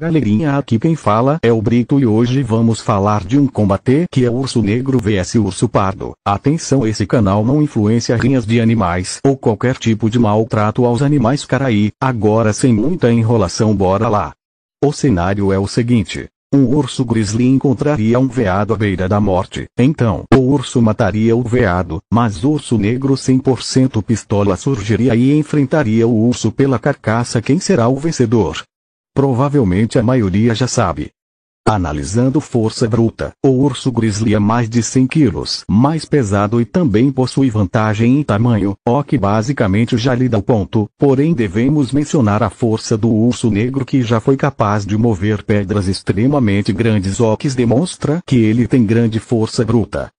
Galerinha aqui quem fala é o Brito e hoje vamos falar de um combate que é urso negro vs urso pardo. Atenção esse canal não influencia rinhas de animais ou qualquer tipo de maltrato aos animais caraí, agora sem muita enrolação bora lá. O cenário é o seguinte. Um urso grizzly encontraria um veado à beira da morte, então o urso mataria o veado, mas urso negro 100% pistola surgiria e enfrentaria o urso pela carcaça quem será o vencedor? Provavelmente a maioria já sabe. Analisando força bruta, o urso grizzly é mais de 100 kg mais pesado e também possui vantagem em tamanho, o que basicamente já lhe dá o ponto, porém devemos mencionar a força do urso negro que já foi capaz de mover pedras extremamente grandes o que demonstra que ele tem grande força bruta.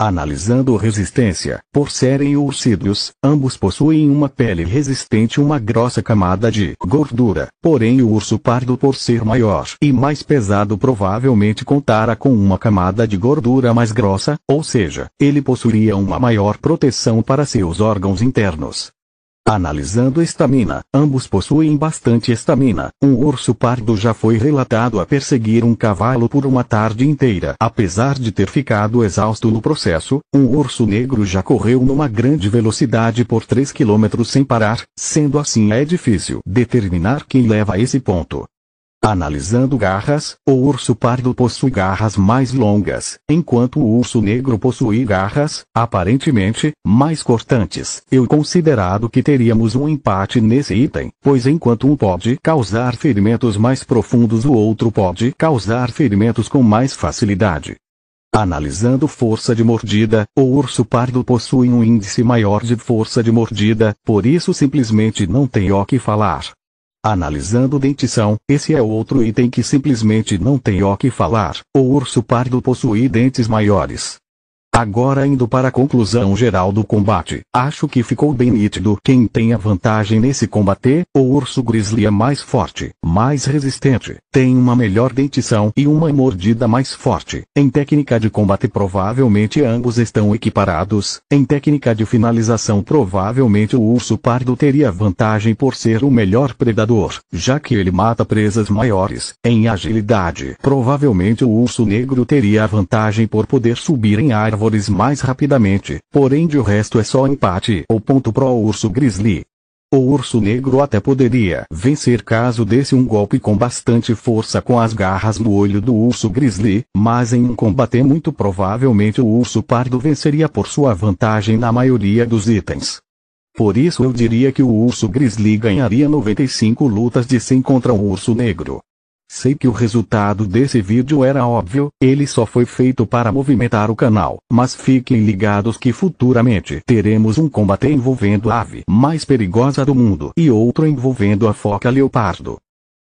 Analisando resistência, por serem ursídeos, ambos possuem uma pele resistente e uma grossa camada de gordura, porém o urso pardo por ser maior e mais pesado provavelmente contara com uma camada de gordura mais grossa, ou seja, ele possuiria uma maior proteção para seus órgãos internos. Analisando estamina, ambos possuem bastante estamina. Um urso pardo já foi relatado a perseguir um cavalo por uma tarde inteira. Apesar de ter ficado exausto no processo, um urso negro já correu numa grande velocidade por 3 km sem parar, sendo assim é difícil determinar quem leva a esse ponto. Analisando garras, o urso pardo possui garras mais longas, enquanto o urso negro possui garras, aparentemente, mais cortantes. Eu considerado que teríamos um empate nesse item, pois enquanto um pode causar ferimentos mais profundos o outro pode causar ferimentos com mais facilidade. Analisando força de mordida, o urso pardo possui um índice maior de força de mordida, por isso simplesmente não tem o que falar. Analisando dentição, esse é outro item que simplesmente não tem o que falar. O urso pardo possui dentes maiores. Agora indo para a conclusão geral do combate, acho que ficou bem nítido quem tem a vantagem nesse combate, o urso grizzly é mais forte mais resistente, tem uma melhor dentição e uma mordida mais forte. Em técnica de combate provavelmente ambos estão equiparados, em técnica de finalização provavelmente o urso pardo teria vantagem por ser o melhor predador, já que ele mata presas maiores. Em agilidade provavelmente o urso negro teria a vantagem por poder subir em árvores mais rapidamente, porém de resto é só empate ou ponto pro urso grizzly. O urso negro até poderia vencer caso desse um golpe com bastante força com as garras no olho do urso grizzly, mas em um combate muito provavelmente o urso pardo venceria por sua vantagem na maioria dos itens. Por isso eu diria que o urso grizzly ganharia 95 lutas de 100 contra o urso negro. Sei que o resultado desse vídeo era óbvio, ele só foi feito para movimentar o canal, mas fiquem ligados que futuramente teremos um combate envolvendo a ave mais perigosa do mundo e outro envolvendo a foca leopardo.